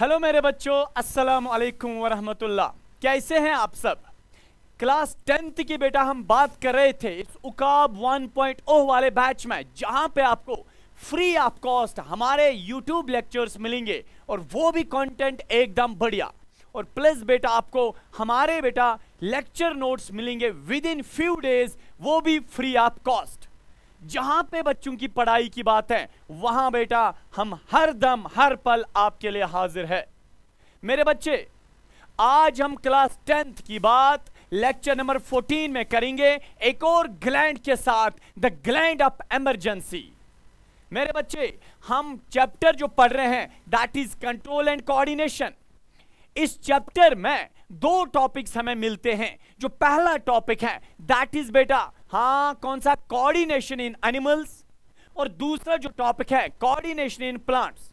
hello मेरे बच्चों अस्सलाम वालेकुम वरहमतुल्ला कैसे हैं आप सब क्लास टेंथ की बेटा हम बात कर रहे थे इस उकाब 1.0 वाले बैच में जहां पे आपको फ्री ऑफ कॉस्ट हमारे यूट्यूब लेक्चर्स मिलेंगे और वो भी कंटेंट एकदम बढ़िया और प्लस बेटा आपको हमारे बेटा लेक्चर नोट्स मिलेंगे विद इन फ्यू डेज वो भी फ्री ऑफ कॉस्ट जहां पे बच्चों की पढ़ाई की बात है वहां बेटा हम हर दम हर पल आपके लिए हाजिर है मेरे बच्चे आज हम क्लास टेंथ की बात लेक्चर नंबर 14 में करेंगे एक और ग्लैंड के साथ द ग्लैंड ऑफ एमरजेंसी मेरे बच्चे हम चैप्टर जो पढ़ रहे हैं that is control and coordination इस चैप्टर में दो टॉपिक्स हमें मिलते हैं जो पहला टॉपिक है दैट इज बेटा हाँ कौन सा कोऑर्डिनेशन इन एनिमल्स और दूसरा जो टॉपिक है coordination in plants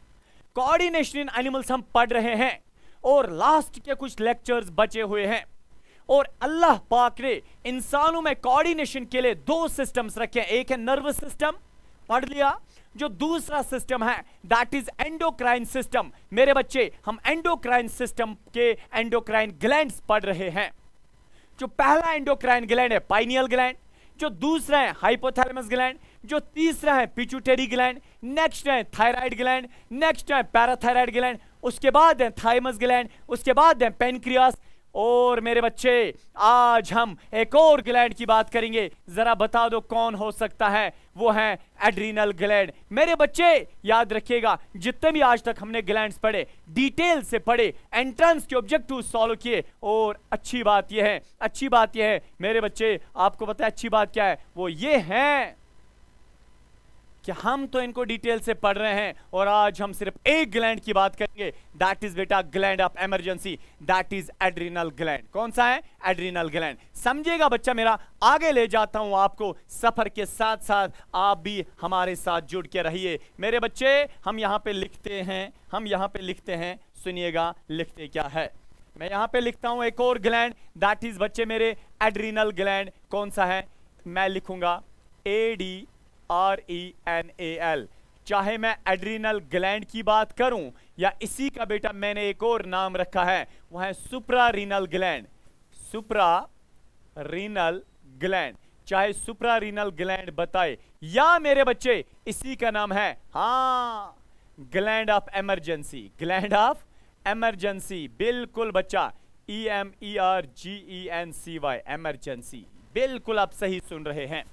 coordination in animals हम पढ़ रहे हैं और लास्ट के कुछ लेक्चर्स बचे हुए हैं और अल्लाह पाक ने इंसानों में कोऑर्डिनेशन के लिए दो सिस्टम्स रखे हैं एक है नर्वस सिस्टम पढ़ लिया जो दूसरा सिस्टम है दैट इज एंडोक्राइन सिस्टम मेरे बच्चे हम एंडोक्राइन सिस्टम के एंडोक्राइन ग्लैंड्स पढ़ रहे हैं जो पहला एंडोक्राइन ग्लैंड है पाइनियल ग्लैंड जो दूसरा है हाइपोथैलेमस ग्लैंड जो तीसरा है पिचुटेरी ग्लैंड नेक्स्ट है थायराइड ग्लैंड नेक्स्ट है पैराथायराइड ग्लैंड उसके बाद है थाइमस ग्लैंड उसके बाद है पेनक्रियास और मेरे बच्चे आज हम एक और ग्लैंड की बात करेंगे जरा बता दो कौन हो सकता है वो हैं एड्रीनल ग्लैंड मेरे बच्चे याद रखिएगा जितने भी आज तक हमने ग्लैंड्स पढ़े डिटेल से पढ़े एंट्रेंस के ऑब्जेक्टिव सॉल्व किए और अच्छी बात यह है अच्छी बात यह है मेरे बच्चे आपको पता है अच्छी बात क्या है वो ये हैं कि हम तो इनको डिटेल से पढ़ रहे हैं और आज हम सिर्फ एक ग्लैंड की बात करेंगे दैट इज बेटा gland of emergency that is adrenal gland कौन सा है एड्रीनल ग्लैंड समझेगा बच्चा मेरा आगे ले जाता हूं आपको सफर के साथ साथ आप भी हमारे साथ जुड़ के रहिए मेरे बच्चे हम यहां पे लिखते हैं हम यहां पे लिखते हैं सुनिएगा लिखते क्या है मैं यहां पे लिखता हूं एक और ग्लैंड दैट इज बच्चे मेरे एड्रीनल ग्लैंड कौन सा है मैं लिखूंगा A D R E N A L चाहे मैं एड्रीनल ग्लैंड की बात करूं या इसी का बेटा मैंने एक और नाम रखा है वह है supra renal gland supra renal gland चाहे सुप्रा रीनल ग्लैंड बताए या मेरे बच्चे इसी का नाम है हाँ gland of emergency gland of emergency बिल्कुल बच्चा E M E R G E N C Y emergency बिल्कुल आप सही सुन रहे हैं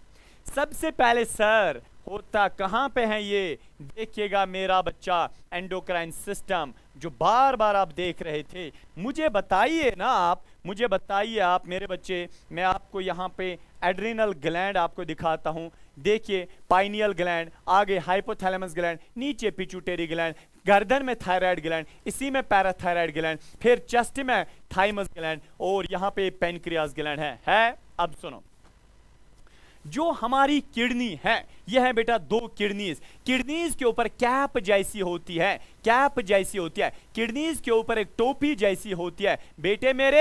सबसे पहले सर होता कहाँ पे है ये देखिएगा मेरा बच्चा एंडोक्राइन सिस्टम जो बार बार आप देख रहे थे मुझे बताइए ना आप मुझे बताइए आप मेरे बच्चे मैं आपको यहाँ पे एड्रिनल ग्लैंड आपको दिखाता हूँ देखिए पाइनियल ग्लैंड आगे हाइपोथैलेमस ग्लैंड नीचे पिचूटेरी ग्लैंड गर्दन में थायराइड ग्लैंड इसी में पैराथायराइड ग्लैंड फिर चेस्ट में थाइमस ग्लैंड और यहाँ पे पेनक्रियाज ग्लैंड है है अब सुनो जो हमारी किडनी है यह है बेटा दो किडनीज किडनीज के ऊपर कैप जैसी होती है कैप जैसी होती है किडनीज के ऊपर एक टोपी जैसी होती है बेटे मेरे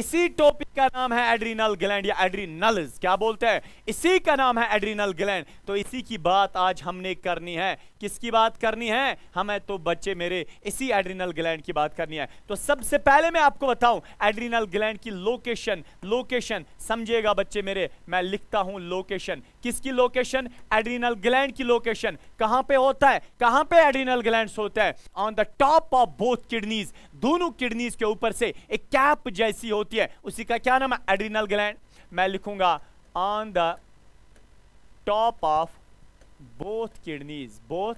इसी टोपी का नाम है एड्रीनल ग्लैंड या एड्रीनल क्या बोलते हैं इसी का नाम है एड्रीनल ग्लैंड तो इसी की बात आज हमने करनी है किसकी बात करनी है हमें तो बच्चे मेरे इसी एड्रीनल ग्लैंड की बात करनी है तो सबसे पहले मैं आपको बताऊं एड्रीनल ग्लैंड की लोकेशन लोकेशन समझेगा बच्चे मेरे मैं लिखता हूं लोकेशन किसकी लोकेशन एड्रीनल ग्लैंड की लोकेशन कहां पे होता है कहां पे एड्रीनल ग्लैंड होते हैं on the top of both kidneys दोनों किडनीज के ऊपर से एक कैप जैसी होती है उसी का क्या नाम है एड्रीनल ग्लैंड मैं लिखूंगा on the top of both kidneys both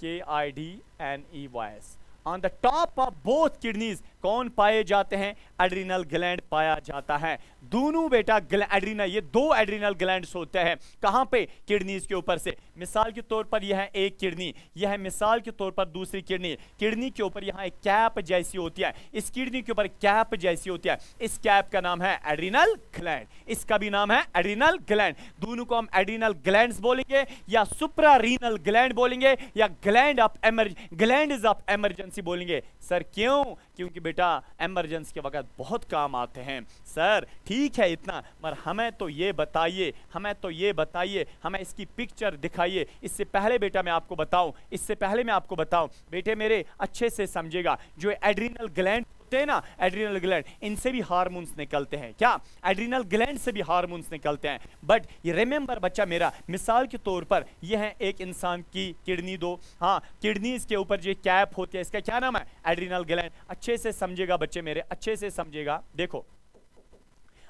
K I D N E Y S on the top of both kidneys कौन पाए जाते हैं एड्रीनल ग्लैंड पाया जाता है दोनों बेटा एड्रीनल ये दो एड्रीनल ग्लैंड्स होते हैं कहाँ पे किडनीज के ऊपर से मिसाल के तौर पर यह है एक किडनी यह है मिसाल के तौर पर दूसरी किडनी किडनी के ऊपर यहाँ एक कैप जैसी होती है इस किडनी के ऊपर कैप जैसी होती है इस कैप का नाम है एड्रीनल ग्लैंड इसका भी नाम है एड्रीनल ग्लैंड दोनों को हम एड्रीनल ग्लैंड बोलेंगे या सुप्रा रीनल ग्लैंड बोलेंगे या gland of emer gland of emergency बोलेंगे सर क्यों क्योंकि बेटा एमरजेंसी के वक्त बहुत काम आते हैं सर ठीक है इतना मगर हमें तो ये बताइए हमें तो ये बताइए हमें इसकी पिक्चर दिखाइए इससे पहले बेटा मैं आपको बताऊं इससे पहले मैं आपको बताऊं बेटे मेरे अच्छे से समझेगा जो एड्रीनल ग्लैंड होते हैं ना एड्रीनल ग्लैंड इनसे भी हार्मोन्स निकलते हैं क्या एड्रीनल ग्लैंड से भी हार्मोन्स निकलते हैं बट ये रिमेंबर बच्चा मेरा मिसाल के तौर पर ये है एक इंसान की किडनी दो हाँ किडनीज के ऊपर जो कैप होती है इसका क्या नाम है एड्रीनल ग्लैंड अच्छे से समझेगा बच्चे मेरे अच्छे से समझेगा देखो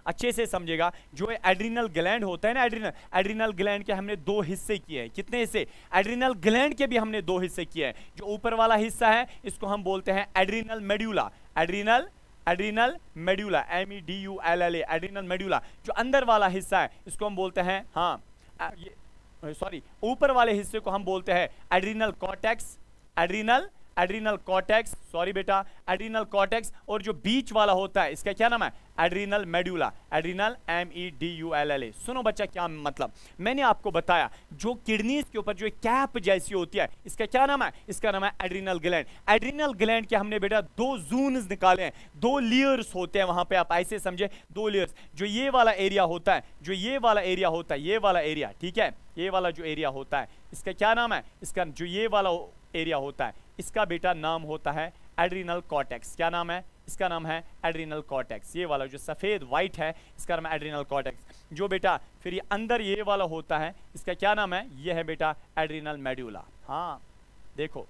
अच्छे से समझेगा जो एड्रीनल ग्लैंड होता है ना एड्रीनल एड्रीनल ग्लैंड के हमने दो हिस्से किए हैं कितने हिस्से एड्रीनल ग्लैंड के भी हमने दो हिस्से किए हैं जो ऊपर वाला हिस्सा है इसको हम बोलते हैं adrenal medulla adrenal adrenal medulla M E e D U L L adrenal medulla जो अंदर वाला हिस्सा है इसको हम बोलते हैं हाँ सॉरी ऊपर वाले हिस्से को हम बोलते हैं adrenal cortex adrenal adrenal cortex sorry बेटा एड्रीनल कॉटेक्स और जो बीच वाला होता है इसका क्या नाम है adrenal medulla adrenal M E D U L L A सुनो बच्चा क्या मतलब मैंने आपको बताया जो किडनीज के ऊपर जो एक कैप जैसी होती है इसका क्या नाम है इसका नाम है एड्रीनल ग्लैंड एड्रीनल ग्लैंड के हमने बेटा दो जून निकाले हैं दो लेयर्स होते हैं वहां पे आप ऐसे समझे दो लेयर्स जो ये वाला एरिया होता है जो ये वाला एरिया होता है ये वाला एरिया ठीक है ये वाला जो एरिया होता है इसका क्या नाम है इसका जो ये वाला एरिया होता है इसका बेटा नाम होता है एड्रीनल कॉटेक्स क्या नाम है इसका नाम है एड्रीनल कॉटेक्स ये वाला जो सफ़ेद वाइट है इसका नाम है एड्रीनल कॉटेक्स जो बेटा फिर ये अंदर ये वाला होता है इसका क्या नाम है ये है बेटा एड्रीनल मेड्यूला हाँ देखो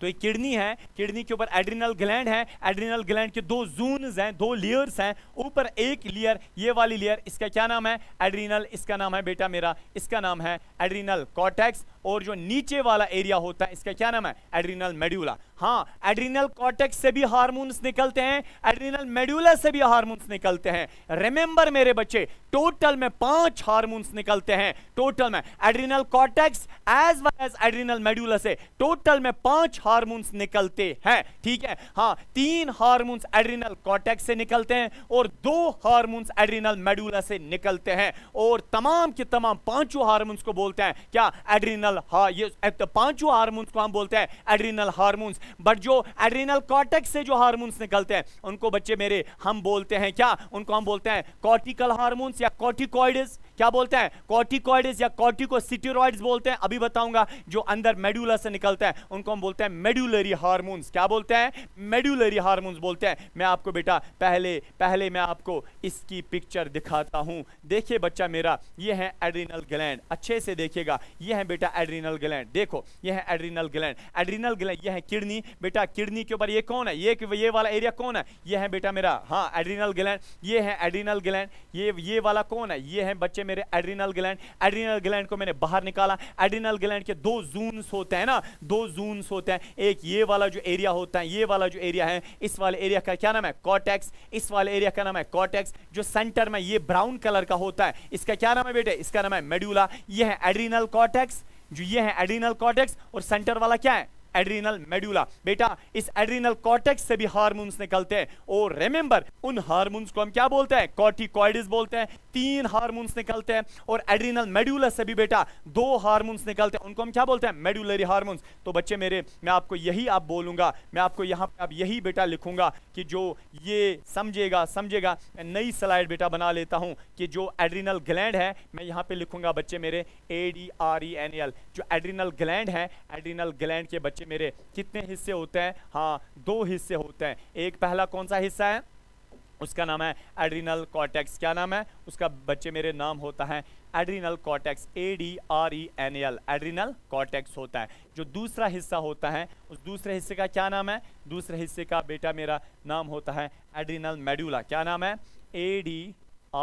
तो एक किडनी है किडनी के ऊपर एड्रिनल ग्लैंड है एड्रिनल ग्लैंड के दो जून हैं दो लेयर्स हैं ऊपर एक लेयर ये वाली लेयर इसका क्या नाम है एड्रिनल इसका नाम है बेटा मेरा इसका नाम है एड्रिनल कॉटेक्स और जो नीचे वाला एरिया होता है इसका क्या नाम है एड्रीनल मेड्यूला हाँ एड्रीनल कॉटेक्स से भी हार्मोन्स निकलते हैं एड्रीनल मेड्यूला से भी हार्मोन्स निकलते हैं रिमेंबर मेरे बच्चे टोटल में पांच हार्मोन्स निकलते हैं टोटल में adrenal cortex as well as adrenal medulla से टोटल में पांच हार्मोन्स निकलते हैं ठीक है हाँ तीन हार्मोन्स एड्रीनल कॉटेक्स से निकलते हैं और दो हार्मोन्स एड्रीनल मेड्यूला से निकलते हैं और तमाम के तमाम पांचों हार्मोन्स को बोलते हैं क्या एड्रीनल एड्रीनल हा ये पांचों हार्मोन्स को हम बोलते हैं एड्रीनल हार्मोन्स बट जो एड्रीनल कॉर्टेक्स से जो हार्मोन्स निकलते हैं उनको बच्चे मेरे हम बोलते हैं क्या उनको हम बोलते हैं कॉर्टिकल हार्मोन्स या कॉर्टिकॉइड क्या बोलते हैं कॉर्टिकॉइड्स या कॉर्टिकोसिटेरॉइड्स बोलते हैं अभी बताऊंगा जो अंदर मेड्यूलर से निकलते हैं उनको हम बोलते हैं मेड्यूलरी हार्मोन्स क्या बोलते हैं मेड्यूलरी हार्मोन्स बोलते हैं मैं आपको बेटा पहले पहले मैं आपको इसकी पिक्चर दिखाता हूं देखिए बच्चा मेरा ये है एड्रीनल ग्लैंड अच्छे से देखिएगा ये है बेटा एड्रीनल ग्लैंड देखो ये है एड्रीनल ग्लैंड एड्रीनल ग्लैंड ये है किडनी बेटा किडनी के ऊपर ये कौन है ये ये वाला एरिया कौन है ये है बेटा मेरा हाँ एड्रीनल ग्लैंड ये है एड्रीनल ग्लैंड ये ये वाला कौन है ये है बच्चे मेरे एड्रीनल ग्लैंड एड्रीनल ग्लैंड को मैंने बाहर निकाला एड्रीनल ग्लैंड के दो जून्स होते हैं ना दो जून्स होते हैं एक ये वाला जो एरिया होता है ये वाला जो एरिया है इस वाले एरिया का क्या नाम है कॉटेक्स इस वाले एरिया का नाम है कॉटेक्स जो सेंटर में ये ब्राउन कलर का होता है इसका क्या नाम है बेटे इसका नाम है मेड्यूला ये है एड्रीनल कॉटेक्स जो ये है एड्रीनल कॉटेक्स और सेंटर वाला क्या है एड्रीनल मेड्यूला बेटा इस एड्रीनल कॉटेक्स से भी हार्मोन्स निकलते हैं और रिमेंबर उन हार्मोन्स को हम क्या बोलते हैं कॉर्टिकॉइडिस बोलते हैं तीन हार्मोन्स निकलते हैं और एड्रीनल मेड्यूला से भी बेटा दो हार्मोन्स निकलते हैं उनको हम क्या बोलते हैं मेड्यूलरी हार्मोन्स तो बच्चे मेरे मैं आपको यही आप बोलूंगा मैं आपको यहाँ पर आप यही बेटा लिखूंगा कि जो ये समझेगा समझेगा मैं नई स्लाइड बेटा बना लेता हूँ कि जो एड्रीनल ग्लैंड है मैं यहाँ पे लिखूंगा बच्चे मेरे A D R E N L जो एड्रीनल ग्लैंड है एड्रीनल ग्लैंड के बच्चे मेरे कितने हिस्से होते हैं हाँ दो हिस्से होते हैं एक पहला कौन सा हिस्सा है उसका नाम है एड्रीनल कॉटेक्स क्या नाम है उसका बच्चे मेरे नाम होता है adrenal cortex A D R E e N L adrenal cortex होता है जो दूसरा हिस्सा होता है उस दूसरे हिस्से का क्या नाम है दूसरे हिस्से का बेटा मेरा नाम होता है एड्रीनल मेड्यूला क्या नाम है A D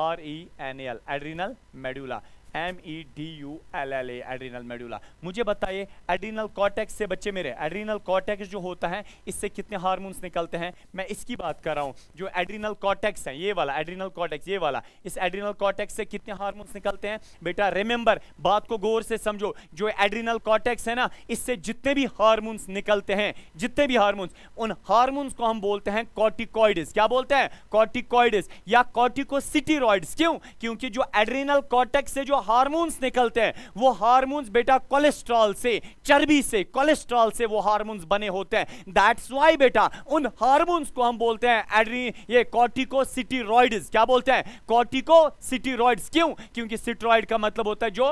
R E e N L adrenal medulla M E D U L L A adrenal medulla मुझे बताइए एड्रीनल कॉटेक्स से बच्चे मेरे एड्रीनल कॉटेक्स जो होता है इससे कितने हारमोन्स निकलते हैं मैं इसकी बात कर रहा हूँ जो एड्रीनल कॉटेक्स है ये वाला एड्रीनल कॉटेक्स ये वाला इस एड्रीनल कॉटेक्स से कितने हारमोन्स निकलते हैं बेटा रिमेंबर बात को गौर से समझो जो एड्रीनल कॉटेक्स है ना इससे जितने भी हारमोन्स निकलते हैं जितने भी हारमोन्स उन हारमोन्स को हम बोलते हैं कॉर्टिकॉइड्स क्या बोलते हैं कॉर्टिकॉइड्स या कॉटिकोसिटीरोड्स क्यों क्योंकि जो एड्रीनल कॉटेक्स से जो हार्मोन्स निकलते हैं वो हार्मोन्स बेटा कोलेस्ट्रॉल से चर्बी से कोलेस्ट्रॉल से वो हार्मोन्स बने होते हैं दैट्स वाई बेटा उन हार्मोन्स को हम बोलते हैं एड्री ये सिटीरोइड्स क्या बोलते हैं सिटीरोइड्स क्यों क्योंकि सिटीरोइड का मतलब होता है जो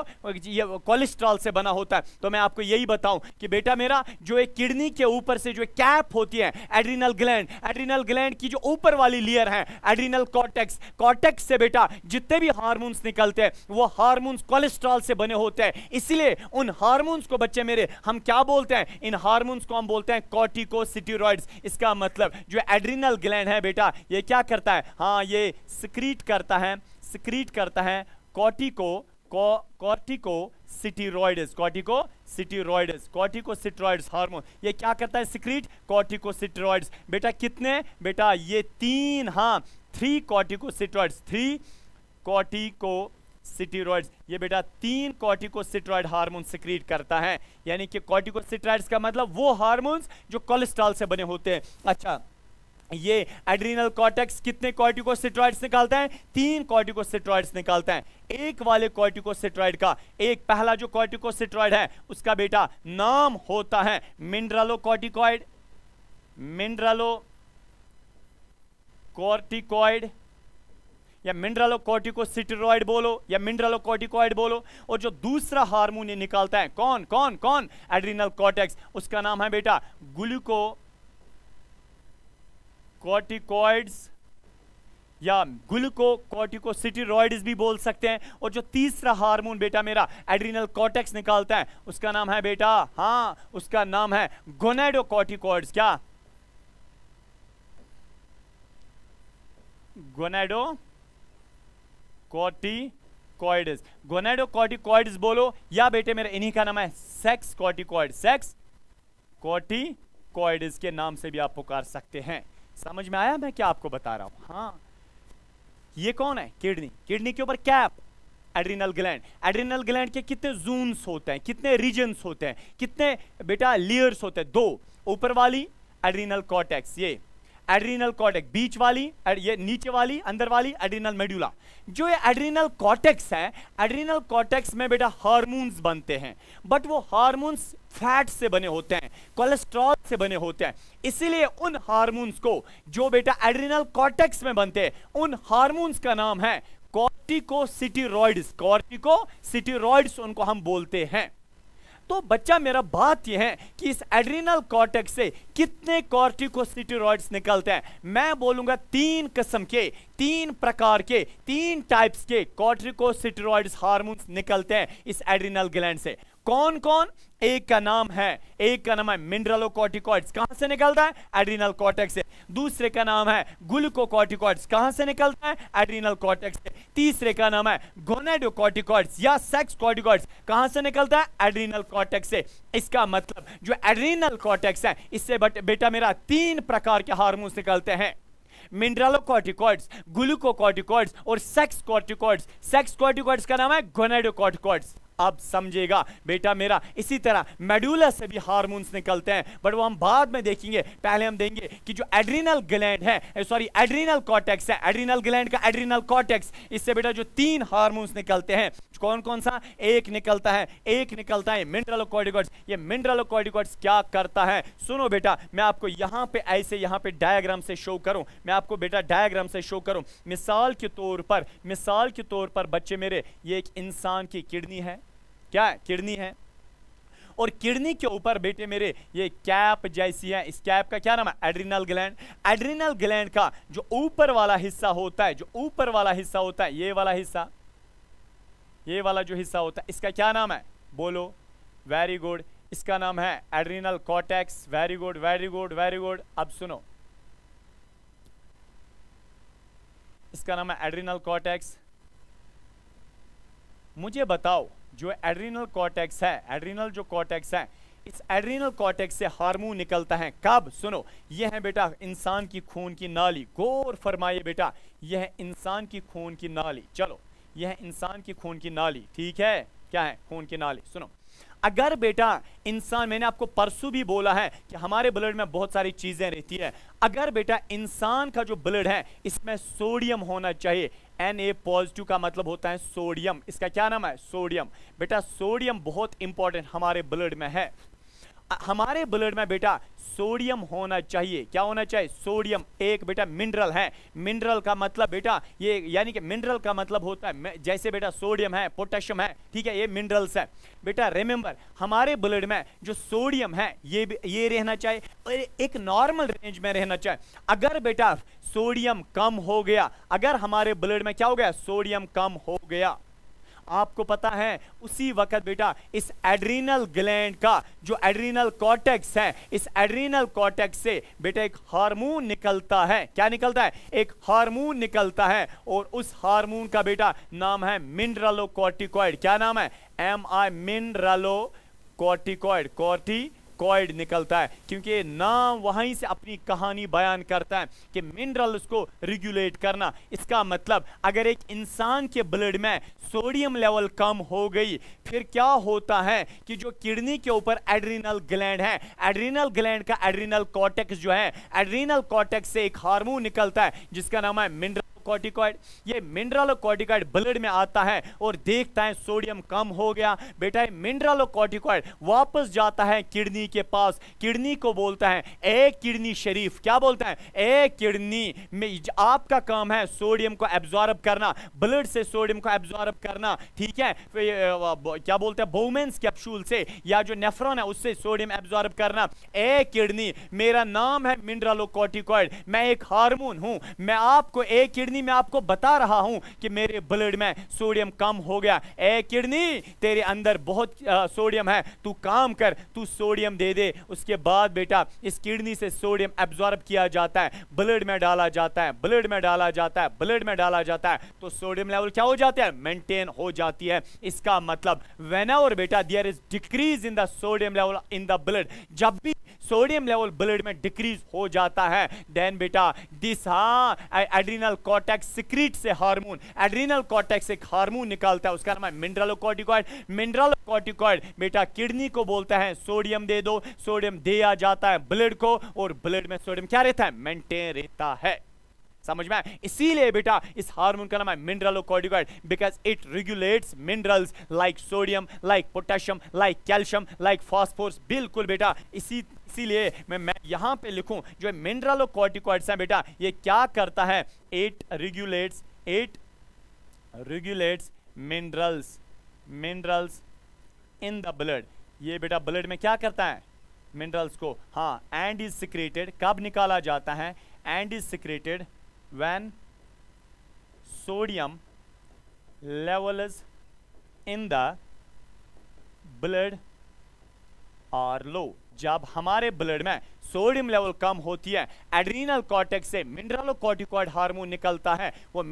ये कोलेस्ट्रॉल से बना होता है तो मैं आपको यही बताऊं कि बेटा मेरा जो एक किडनी के ऊपर से जो कैप होती है एड्रीनल ग्लैंड एड्रीनल ग्लैंड की जो ऊपर वाली लेयर है एड्रीनल कॉर्टेक्स कॉर्टेक्स से बेटा जितने भी हार्मोन्स निकलते हैं वो हार्मोन हार्मोन्स कोलेस्ट्रॉल से बने होते हैं इसलिए उन हार्मोन्स को बच्चे मेरे हम क्या बोलते हैं इन हार्मोन्स को हम बोलते हैं कॉर्टिकोसिटीरॉइड्स इसका मतलब जो एड्रिनल ग्लैंड है बेटा ये क्या करता है हाँ ये सिक्रीट करता है सिक्रीट करता है cortico cortico cortico steroids cortico steroids corticosteroids hormone ये क्या करता है सिक्रीट कॉर्टिकोसिट्रॉइड्स बेटा कितने बेटा ये तीन हाँ three corticosteroids three cortico steroids ये बेटा तीन कॉर्टिकोसिट्रॉइड हार्मोन सिक्रीट करता है यानी कि कॉर्टिकोसिट्रॉइड्स का मतलब वो हार्मोन्स जो कोलेस्ट्रॉल से बने होते हैं अच्छा ये एड्रीनल कॉटेक्स कितने कॉर्टिकोसिट्रॉइड्स निकालता है तीन कॉर्टिकोसिट्रॉइड्स निकालता है एक वाले कॉर्टिकोसिट्रॉइड का एक पहला जो कॉर्टिकोसिट्रॉइड है उसका बेटा नाम होता है मिनरलो कॉर्टिकॉइड मिनरलो कॉर्टिकॉइड या सिटेरॉइड बोलो या मिनरलोकॉर्टिकॉइड बोलो और जो दूसरा हार्मोन ये निकालता है कौन कौन कौन एड्रीनल कॉर्टेक्स उसका नाम है बेटा ग्लूको कॉर्टिकॉइड्स या ग्लूकोकॉर्टिकोसिटेरॉइड्स भी बोल सकते हैं और जो तीसरा हार्मोन बेटा मेरा एड्रीनल कॉर्टेक्स निकालता है उसका नाम है बेटा हाँ उसका नाम है गोनेडो गोनेडोकॉर्टिकॉइड्स क्या गोनेडो कॉर्टिकॉइड्स गोनेडो कॉर्टिकॉइड्स बोलो या बेटे मेरे इन्हीं का नाम है सेक्स कॉर्टिकॉइड सेक्स कॉर्टिकॉइड्स के नाम से भी आप पुकार सकते हैं समझ में आया मैं क्या आपको बता रहा हूं हाँ ये कौन है किडनी किडनी के ऊपर cap adrenal gland adrenal gland के कितने जून्स होते हैं कितने रीजन्स होते हैं कितने बेटा लेयर्स होते हैं दो ऊपर वाली एड्रिनल कॉटेक्स ये एड्रीनल कॉटेक्स बीच वाली ये नीचे वाली अंदर वाली एड्रीनल मेड्यूला जो ये एड्रीनल कॉटेक्स है एड्रीनल कॉटेक्स में बेटा हार्मोन्स बनते हैं बट वो हार्मोन्स फैट से बने होते हैं कोलेस्ट्रॉल से बने होते हैं इसीलिए उन हार्मोन्स को जो बेटा एड्रीनल कॉटेक्स में बनते हैं उन हार्मोन्स का नाम है कॉर्टिकोसिटीरोइड्स कॉर्टिकोसिटीरोइड्स उनको हम बोलते हैं तो बच्चा मेरा बात यह है कि इस एड्रीनल कॉर्टेक्स से कितने कॉर्टिकोस्टिरोइड्स निकलते हैं मैं बोलूंगा तीन किस्म के तीन प्रकार के तीन टाइप्स के कॉर्टिकोस्टिरोइड्स हार्मोन्स निकलते हैं इस एड्रीनल ग्लैंड से कौन कौन एक का नाम है एक का नाम है मिनरलो कॉर्टिकॉइड्स कहां से निकलता है एड्रीनल कॉर्टेक्स से दूसरे का नाम है ग्लूकोकॉटिकॉइड्स कहां से निकलता है एड्रीनल कॉर्टेक्स से तीसरे का नाम है गोनेडोकॉटिकॉइड्स या सेक्स कॉर्टिकॉइड्स कहां से निकलता है एड्रीनल कॉर्टेक्स से इसका मतलब जो एड्रीनल कॉर्टेक्स है इससे बेटा मेरा तीन प्रकार के हार्मोन्स निकलते हैं मिनरलोकॉर्टिकॉइड्स ग्लूकोकॉर्टिकॉइड्स और सेक्स कॉर्टिकॉइड्स सेक्स कॉर्टिकॉइड्स का नाम है गोनेडोकॉर्टिकॉइड्स अब समझेगा बेटा मेरा इसी तरह मेडुला से भी हार्मोन्स निकलते हैं बट वो हम बाद में देखेंगे पहले हम देंगे कि जो एड्रीनल ग्लैंड है सॉरी एड्रीनल कॉटेक्स है एड्रीनल ग्लैंड का एड्रीनल कॉटेक्स इससे बेटा जो तीन हार्मोन्स निकलते हैं कौन कौन सा एक निकलता है एक निकलता है मिनरलोकॉडिकॉट्स ये मिनरलोकॉडिकॉट्स क्या करता है सुनो बेटा मैं आपको यहाँ पे ऐसे यहाँ पे डायग्राम से शो करूँ मैं आपको बेटा डायग्राम से शो करूँ मिसाल के तौर पर मिसाल के तौर पर बच्चे मेरे ये एक इंसान की किडनी है क्या किडनी है और किडनी के ऊपर बेटे मेरे ये कैप जैसी है इस कैप का क्या नाम है एड्रिनल ग्लैंड एड्रिनल ग्लैंड का जो ऊपर वाला हिस्सा होता है जो ऊपर वाला हिस्सा होता है ये वाला हिस्सा ये वाला जो हिस्सा होता है इसका क्या नाम है बोलो वेरी गुड इसका नाम है adrenal cortex very good very good very good अब सुनो इसका नाम है एड्रिनल कॉटेक्स मुझे बताओ जो एड्रीनल कॉटेक्स है एड्रीनल जो कॉटेक्स है इस एड्रीनल कॉटेक्स से हार्मोन निकलता है कब सुनो यह है बेटा इंसान की खून की नाली गौर फरमाइए बेटा यह है इंसान की खून की नाली चलो यह है इंसान की खून की नाली ठीक है क्या है खून की नाली सुनो अगर बेटा इंसान मैंने आपको परसों भी बोला है कि हमारे ब्लड में बहुत सारी चीज़ें रहती है अगर बेटा इंसान का जो ब्लड है इसमें सोडियम होना चाहिए एन ए पॉजिटिव का मतलब होता है सोडियम इसका क्या नाम है सोडियम बेटा सोडियम बहुत इंपॉर्टेंट हमारे ब्लड में है हमारे ब्लड में बेटा सोडियम होना चाहिए क्या होना चाहिए सोडियम एक बेटा मिनरल है मिनरल का मतलब बेटा ये यानी कि मिनरल का मतलब होता है जैसे बेटा सोडियम है पोटेशियम है ठीक है ये मिनरल्स है बेटा रिमेंबर हमारे ब्लड में जो सोडियम है ये ये रहना चाहिए और एक नॉर्मल रेंज में रहना चाहिए अगर बेटा सोडियम कम हो गया अगर हमारे ब्लड में क्या हो गया सोडियम कम हो गया आपको पता है उसी वक्त बेटा इस एड्रीनल ग्लैंड का जो एड्रीनल कॉटेक्स है इस एड्रीनल कॉटेक्स से बेटा एक हार्मोन निकलता है क्या निकलता है एक हार्मोन निकलता है और उस हार्मोन का बेटा नाम है मिनरलो कॉर्टिकॉइड क्या नाम है एम आई मिनरलो कॉर्टिकॉइड कॉर्टी कॉइड निकलता है क्योंकि नाम वहीं से अपनी कहानी बयान करता है कि मिनरल्स को रेगुलेट करना इसका मतलब अगर एक इंसान के ब्लड में सोडियम लेवल कम हो गई फिर क्या होता है कि जो किडनी के ऊपर एड्रीनल ग्लैंड है एड्रीनल ग्लैंड का एड्रीनल कॉटेक्स जो है एड्रीनल कॉटेक्स से एक हार्मोन निकलता है जिसका नाम है मिनरल कॉर्टिकॉइड ये मिनरल कॉर्टिकॉइड ब्लड में आता है और देखता है सोडियम कम हो गया बेटा मिनरल कॉर्टिकॉइड वापस जाता है किडनी के पास किडनी को बोलता है ए किडनी शरीफ क्या बोलता है ए किडनी में आपका काम है सोडियम को एब्जॉर्ब करना ब्लड से सोडियम को एब्जॉर्ब करना ठीक है तो क्या बोलते हैं बोमेंस कैप्सूल से या जो नेफ्रॉन है उससे सोडियम एब्जॉर्ब करना ए किडनी मेरा नाम है मिनरलो कॉर्टिकॉइड मैं एक हार्मोन हूं मैं आपको ए किडनी किडनी में आपको बता रहा हूं कि मेरे ब्लड में सोडियम कम हो गया ए किडनी तेरे अंदर बहुत आ, सोडियम है तू काम कर तू सोडियम दे दे उसके बाद बेटा इस किडनी से सोडियम एब्जॉर्ब किया जाता है ब्लड में डाला जाता है ब्लड में डाला जाता है ब्लड में डाला जाता है तो सोडियम लेवल क्या हो जाता है मेंटेन हो जाती है इसका मतलब वेना और बेटा there is decrease in the sodium level in the blood जब भी सोडियम लेवल ब्लड में डिक्रीज हो जाता है देन बेटा दिस हाँ एड्रीनल कॉटेक्स सिक्रीट से हार्मोन एड्रीनल कॉटेक्स एक हार्मोन निकालता है उसका नाम है मिनरल कॉटिकॉइड मिनरल कॉटिकॉइड बेटा किडनी को बोलता है सोडियम दे दो सोडियम दिया जाता है ब्लड को और ब्लड में सोडियम क्या रहता है मेंटेन रहता है समझ में आया इसीलिए बेटा इस हार्मोन का नाम है corticoid because it regulates minerals like sodium like potassium like calcium like phosphorus बिल्कुल बेटा इसी इसीलिए मैं मैं यहाँ पे लिखूँ जो मिनरलोकॉर्टिकॉइड्स हैं बेटा ये क्या करता है it regulates it regulates minerals minerals in the blood ये बेटा ब्लड में क्या करता है मिनरल्स को हाँ एंड इज सिक्रेटेड कब निकाला जाता है and is secreted when sodium level is in the blood low low जब हमारे ब्लड में सोडियम लेवल कम होती है एड्रीनल कॉर्टेक्स से कॉर्टिकॉइड हार्मोन निकलता है वो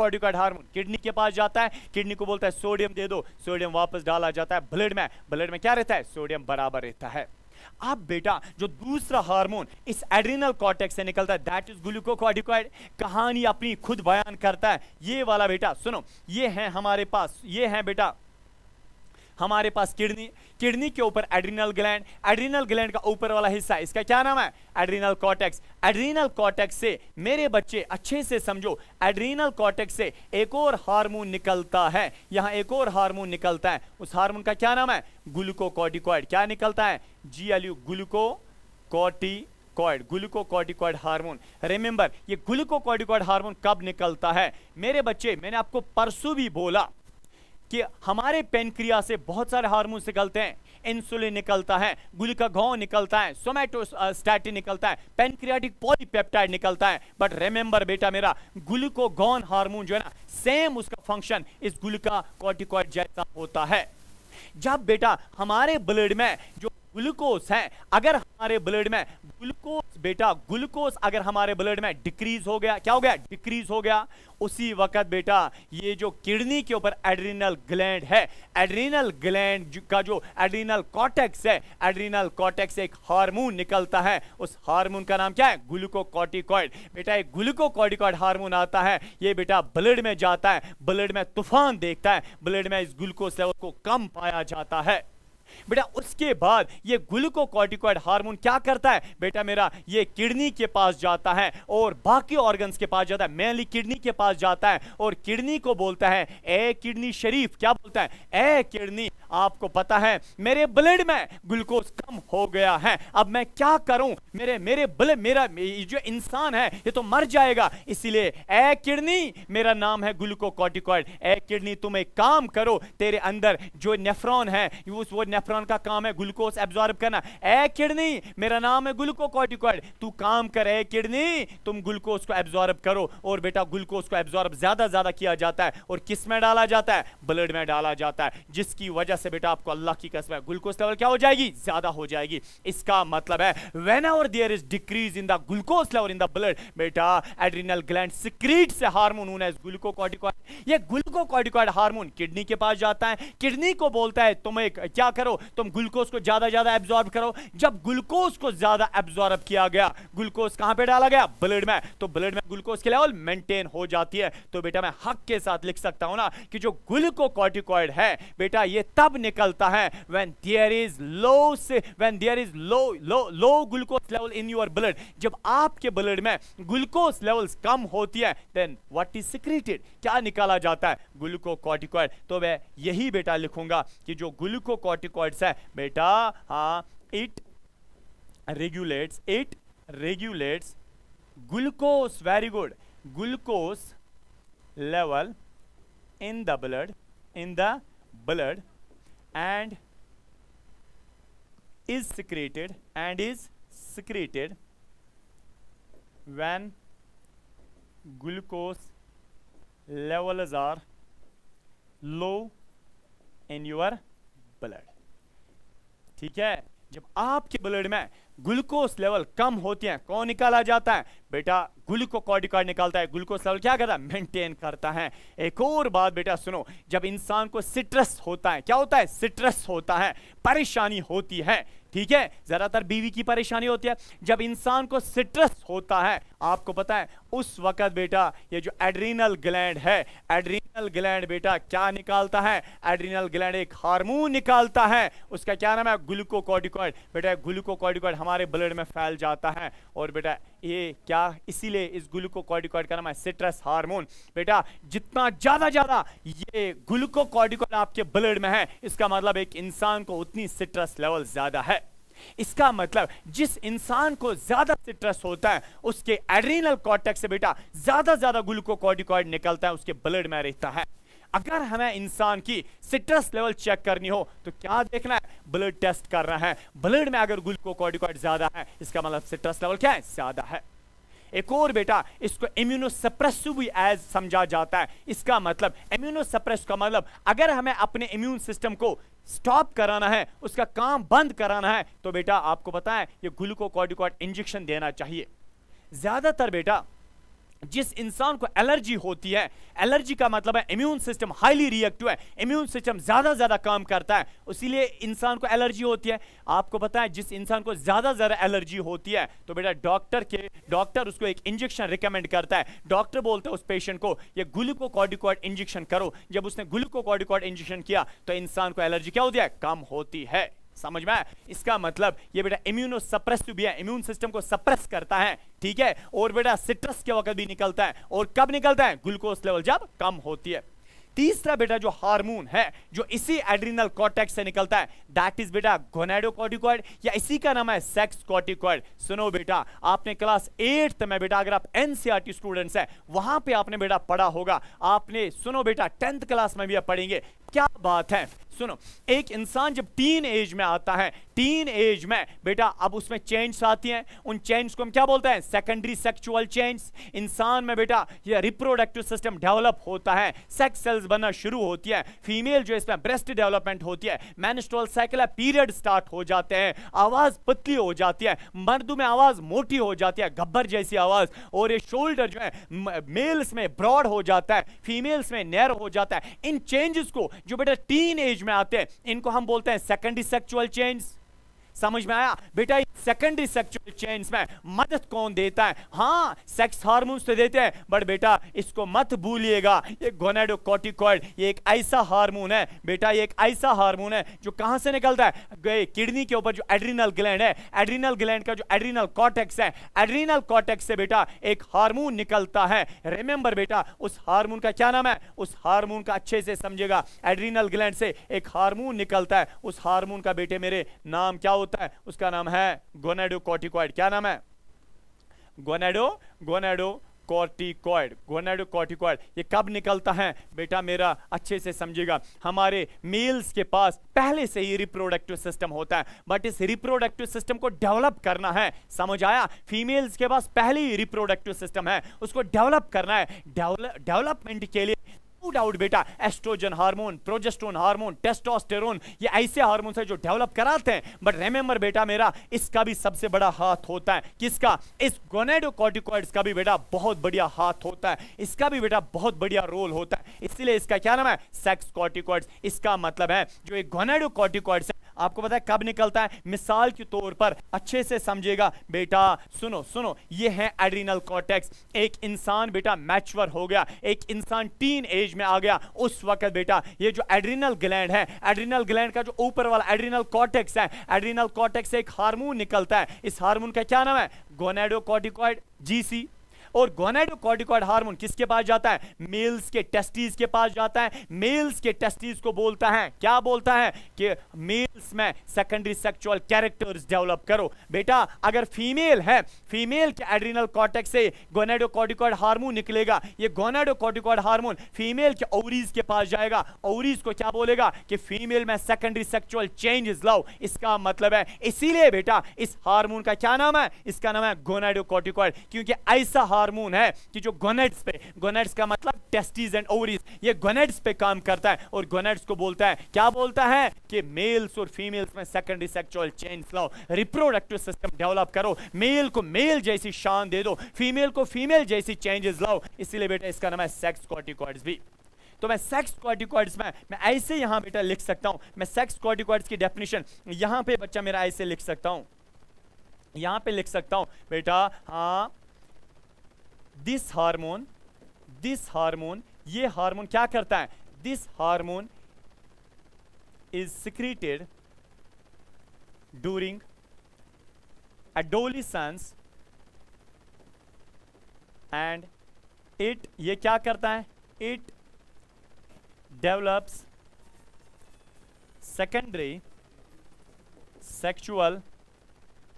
कॉर्टिकॉइड हार्मोन किडनी के पास जाता है किडनी को बोलता है सोडियम दे दो सोडियम वापस डाला जाता है ब्लड में ब्लड में क्या रहता है सोडियम बराबर रहता है अब बेटा जो दूसरा हार्मोन इस एड्रिनल कॉटेक्स से निकलता है दैट इज ग्लूकोकॉडिकॉइड कहानी अपनी खुद बयान करता है ये वाला बेटा सुनो ये है हमारे पास ये है बेटा हमारे पास किडनी किडनी के ऊपर एड्रीनल ग्लैंड एड्रीनल ग्लैंड का ऊपर वाला हिस्सा इसका क्या नाम है एड्रीनल कॉटेक्स एड्रीनल कॉटेक्स से मेरे बच्चे अच्छे से समझो एड्रीनल कॉटेक्स से एक और हार्मोन निकलता है यहाँ एक और हार्मोन निकलता है उस हार्मोन का क्या नाम है ग्लूकोकॉटिकॉइड क्या निकलता है G L U glucocorti cord glucocorticoid hormone remember ये ग्लूकोकॉर्टिकॉइड हार्मोन कब निकलता है मेरे बच्चे मैंने आपको परसों भी बोला कि हमारे पेनक्रिया से बहुत सारे हार्मोन निकलते हैं इंसुलिन निकलता है ग्लूकागॉन निकलता है सोमैटो स्टैटिन निकलता है पेनक्रियाटिक पॉलीपेप्टाइड निकलता है बट रिमेंबर बेटा मेरा ग्लूकोगॉन हार्मोन जो है ना सेम उसका फंक्शन इस ग्लूका कॉर्टिकॉइड जैसा होता है जब बेटा हमारे ब्लड में जो ग्लूकोस है अगर हमारे ब्लड में ग्लूकोस बेटा ग्लूकोस अगर हमारे ब्लड में डिक्रीज हो गया क्या हो गया डिक्रीज हो गया उसी वक्त बेटा ये जो किडनी के ऊपर एड्रीनल ग्लैंड है एड्रीनल ग्लैंड का जो एड्रीनल कॉटेक्स है एड्रीनल कॉटेक्स एक हार्मोन निकलता है उस हार्मोन का नाम क्या है ग्लूकोकॉटिकॉइड बेटा एक ग्लूकोकॉटिकॉइड हार्मोन आता है ये बेटा ब्लड में जाता है ब्लड में तूफान देखता है ब्लड में इस ग्लूकोस लेवल को कम पाया जाता है बेटा उसके बाद ये ग्लूकोकॉर्टिकॉइड हार्मोन क्या करता है बेटा मेरा ये किडनी के पास जाता है और बाकी ऑर्गन्स के पास जाता है मेनली किडनी के पास जाता है और किडनी को बोलता है ए किडनी शरीफ क्या बोलता है ए किडनी आपको पता है मेरे ब्लड में ग्लूकोज कम हो गया है अब मैं क्या करूं मेरे मेरे ब्लड मेरा जो इंसान है ये तो मर जाएगा इसलिए ए किडनी मेरा नाम है ग्लूकोकॉटिकॉइड ए किडनी तुम एक काम करो तेरे अंदर जो नेफ्रॉन है उस वो नेफ्रॉन का काम है ग्लूकोज एब्जॉर्ब करना ए किडनी मेरा नाम है ग्लूकोकॉटिकॉइड तू काम कर ए किडनी तुम ग्लूकोज को एब्जॉर्ब करो और बेटा ग्लूकोज को एब्जॉर्ब ज्यादा ज्यादा किया जाता है और किस में डाला जाता है ब्लड में डाला जाता है जिसकी वजह वजह से बेटा आपको अल्लाह की कसम है ग्लूकोज लेवल क्या हो जाएगी ज्यादा हो जाएगी इसका मतलब है when our there is decrease in the glucose level in the blood बेटा एड्रिनल ग्लैंड सिक्रीट से हार्मोन होना है ग्लूकोकॉर्टिकॉइड ये ग्लूकोकॉर्टिकॉइड हार्मोन किडनी के पास जाता है किडनी को बोलता है तुम एक क्या करो तुम ग्लूकोज को ज्यादा ज्यादा एब्जॉर्ब करो जब ग्लूकोज को ज्यादा एब्जॉर्ब किया गया ग्लूकोज कहां पे डाला गया ब्लड में तो ब्लड में ग्लूकोज के लेवल मेंटेन हो जाती है तो बेटा मैं हक के साथ लिख सकता हूं ना कि जो ग्लूकोकॉर्टिकॉइड है बेटा ये तब तब निकलता है व्हेन देयर इज लो से when there is low low low glucose level in your blood जब आपके ब्लड में ग्लूकोज लेवल्स कम होती है देन व्हाट इज सिक्रेटेड क्या निकाला जाता है ग्लूकोकॉटिकॉइड तो मैं यही बेटा लिखूंगा कि जो ग्लूकोकॉटिकॉइड्स है बेटा हाँ it regulates it regulates glucose very good glucose level in the blood in the blood and is secreted and is secreted when glucose levels are low in your blood ठीक है जब आपके ब्लड में ग्लूकोज लेवल कम होते हैं कौन निकाला जाता है बेटा ग्लूकोकॉडिकॉइड निकालता है ग्लूकोज लेवल क्या करता है मेंटेन करता है एक और बात बेटा सुनो जब इंसान को सिट्रस होता है क्या होता है सिट्रस होता है परेशानी होती है ठीक है ज़्यादातर बीवी की परेशानी होती है जब इंसान को सिट्रस होता है आपको पता है उस वक्त बेटा ये जो एड्रीनल ग्लैंड है एड्रीन एड्रीनल ग्लैंड बेटा क्या निकालता है एड्रीनल ग्लैंड एक हार्मोन निकालता है उसका क्या नाम है ग्लूकोकॉर्टिकॉइड बेटा ग्लूकोकॉर्टिकॉइड हमारे ब्लड में फैल जाता है और बेटा ये क्या इसीलिए इस ग्लूकोकॉर्टिकॉइड का नाम है सिट्रस हार्मोन बेटा जितना ज़्यादा ज़्यादा ये ग्लूकोकॉर्टिकॉइड आपके ब्लड में है इसका मतलब एक इंसान को उतनी सिट्रस लेवल ज़्यादा है इसका मतलब जिस इंसान को ज्यादा सिट्रस होता है उसके एड्रीनल कॉर्टेक्स से बेटा ज्यादा ज्यादा ग्लूकोकॉर्डिकॉइड निकलता है उसके ब्लड में रहता है अगर हमें इंसान की सिट्रस लेवल चेक करनी हो तो क्या देखना है ब्लड टेस्ट करना है ब्लड में अगर ग्लूकोकॉर्डिकॉइड ज्यादा है इसका मतलब सिट्रस लेवल क्या है ज्यादा है एक और बेटा इसको इम्यूनोसप्रेसिव भी एज समझा जाता है इसका मतलब इम्यूनोसप्रेस का मतलब अगर हमें अपने इम्यून सिस्टम को स्टॉप कराना है उसका काम बंद कराना है तो बेटा आपको पता है ये ग्लूकोकॉर्डिकॉर्ड इंजेक्शन देना चाहिए ज्यादातर बेटा जिस इंसान को एलर्जी होती है एलर्जी का मतलब है इम्यून सिस्टम हाईली रिएक्टिव है इम्यून सिस्टम ज़्यादा ज़्यादा काम करता है इसीलिए इंसान को एलर्जी होती है आपको पता है जिस इंसान को ज़्यादा ज़्यादा एलर्जी होती है तो बेटा डॉक्टर के डॉक्टर उसको एक इंजेक्शन रिकमेंड करता है डॉक्टर बोलते हैं उस पेशेंट को ये ग्लूकोकॉडिकॉड इंजेक्शन करो जब उसने ग्लूकोकॉडिकॉड इंजेक्शन किया तो इंसान को एलर्जी क्या होती है कम होती है समझ में इसका मतलब ये बेटा इम्यूनो सप्रेस भी है इम्यून सिस्टम को सप्रेस करता है ठीक है और बेटा सिट्रस के वक्त भी निकलता है और कब निकलता है ग्लूकोज लेवल जब कम होती है तीसरा बेटा जो हार्मोन है जो इसी एड्रिनल कॉटेक्स से निकलता है दैट इज बेटा गोनेडोकॉटिकॉइड या इसी का नाम है सेक्स कॉटिकॉइड सुनो बेटा आपने क्लास एट्थ में बेटा अगर आप एनसीईआरटी स्टूडेंट्स e हैं वहां पे आपने बेटा पढ़ा होगा आपने सुनो बेटा टेंथ क्लास में भी आप पढ़ेंगे क्या बात है सुनो एक इंसान जब टीन एज में आता है टीन एज में बेटा अब उसमें चेंज आती हैं उन चेंज को हम क्या बोलते हैं सेकेंडरी सेक्चुअल चेंज इंसान में बेटा ये रिप्रोडक्टिव सिस्टम डेवलप होता है सेक्स सेल्स बनना शुरू होती है फीमेल जो इसमें ब्रेस्ट डेवलपमेंट होती है मैनस्ट्रोल साइकिल पीरियड स्टार्ट हो जाते हैं आवाज़ पतली हो जाती है मर्द में आवाज़ मोटी हो जाती है गब्बर जैसी आवाज़ और ये शोल्डर जो है मेल्स में ब्रॉड हो जाता है फीमेल्स में नैर हो जाता है इन चेंजेस को जो बेटा टीन एज में आते हैं इनको हम बोलते हैं सेकेंडरी सेक्चुअल चेंज समझ में आया बेटा सेकेंडरी सेक्चुअल चेंज में मदद कौन देता है हाँ सेक्स हार्मोन्स तो देते हैं बट बेटा इसको मत भूलिएगा ये गोनेडोकोटिकॉइड ये एक ऐसा हार्मोन है बेटा ये एक ऐसा हार्मोन है जो कहाँ से निकलता है किडनी के ऊपर जो एड्रीनल ग्लैंड है एड्रीनल ग्लैंड का जो एड्रीनल कॉटेक्स है एड्रीनल कॉटेक्स से बेटा एक हार्मोन निकलता है रिमेंबर बेटा उस हार्मोन का क्या नाम है उस हार्मोन का अच्छे से समझेगा एड्रीनल ग्लैंड से एक हार्मोन निकलता है उस हार्मोन का बेटे मेरे नाम क्या होता होता है उसका नाम है गोनेडो कॉर्टिकॉइड क्या नाम है गोनेडो गोनेडो कॉर्टिकॉइड गोनेडो कॉर्टिकॉइड ये कब निकलता है बेटा मेरा अच्छे से समझेगा हमारे मेल्स के पास पहले से ही रिप्रोडक्टिव सिस्टम होता है बट इस रिप्रोडक्टिव सिस्टम को डेवलप करना है समझ आया फीमेल्स के पास पहले ही रिप्रोडक्टिव सिस्टम है उसको डेवलप करना है डेवलपमेंट के लिए नो डाउट बेटा oestrogen hormone progesterone hormone testosterone ये ऐसे हार्मोन है जो डेवलप कराते हैं बट रिमेंबर बेटा मेरा इसका भी सबसे बड़ा हाथ होता है किसका इस गोनेडोकॉर्टिकॉइड्स का भी बेटा बहुत बढ़िया हाथ होता है इसका भी बेटा बहुत बढ़िया रोल होता है इसलिए इसका क्या नाम है सेक्स कॉर्टिकॉइड इसका मतलब है जो एक गोनेडोकॉर्टिकॉइड्स है आपको पता है कब निकलता है मिसाल के तौर पर अच्छे से समझेगा बेटा सुनो सुनो ये है एड्रीनल कॉर्टेक्स एक इंसान बेटा मैचवर हो गया एक इंसान टीन एज में आ गया उस वक्त बेटा ये जो एड्रीनल ग्लैंड है एड्रीनल ग्लैंड का जो ऊपर वाला एड्रीनल कॉर्टेक्स है एड्रीनल कॉर्टेक्स से एक हार्मोन निकलता है इस हार्मोन का क्या नाम है गोनेडो कॉर्टिकॉइड जीसी और गोनाइडोकॉर्टिकॉइड हार्मोन किसके पास जाता है मेल्स के टेस्टिस के पास जाता है मेल्स के टेस्टिस को बोलता है क्या बोलता है कि मेल्स में सेकेंडरी सेक्चुअल कैरेक्टर्स डेवलप करो बेटा अगर फीमेल है फीमेल के एड्रिनल कॉर्टेक्स से गोनाइडोकॉर्टिकॉइड हार्मोन निकलेगा ये गोनेडोकॉर्टिकॉइड हार्मोन फीमेल के ओवरीज के पास जाएगा ओवरीज को क्या बोलेगा कि फीमेल में सेकेंडरी सेक्चुअल चेंजेस लाओ इसका मतलब है इसीलिए बेटा इस हार्मोन का क्या नाम है इसका नाम है गोनेडोकॉर्टिकॉइड क्योंकि ऐसा हार्मोन है कि जो गोनेट्स पे गोनेट्स का मतलब टेस्टिस एंड ओवरीज ये गोनेट्स पे काम करता है और गोनेट्स को बोलता है क्या बोलता है कि मेल्स और फीमेल्स में सेकेंडरी सेक्चुअल चेंज लाओ रिप्रोडक्टिव सिस्टम डेवलप करो मेल को मेल जैसी शान दे दो फीमेल को फीमेल जैसी चेंजेस लाओ इसीलिए बेटा इसका नाम है सेक्स कॉर्टिकॉइड्स भी तो मैं सेक्स कॉर्टिकॉइड्स में मैं ऐसे यहां बेटा लिख सकता हूं मैं सेक्स कॉर्टिकॉइड्स की डेफिनेशन यहां पे बच्चा मेरा ऐसे लिख सकता हूं यहां पे लिख सकता हूं बेटा हाँ दिस हार्मोन दिस हार्मोन ये हार्मोन क्या करता है this hormone is secreted during adolescence and it ये क्या करता है it develops secondary sexual